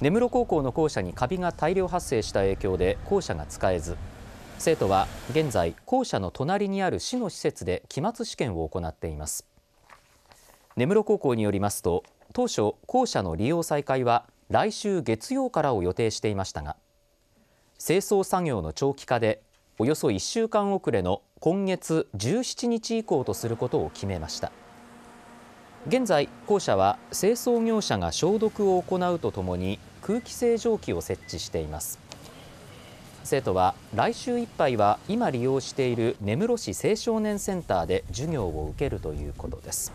根室高校の校舎にカビが大量発生した影響で校舎が使えず生徒は現在校舎の隣にある市の施設で期末試験を行っています根室高校によりますと当初校舎の利用再開は来週月曜からを予定していましたが清掃作業の長期化でおよそ1週間遅れの今月17日以降とすることを決めました。現在、校舎は清掃業者が消毒を行うとともに、空気清浄機を設置しています。生徒は来週いっぱいは今利用している根室市青少年センターで授業を受けるということです。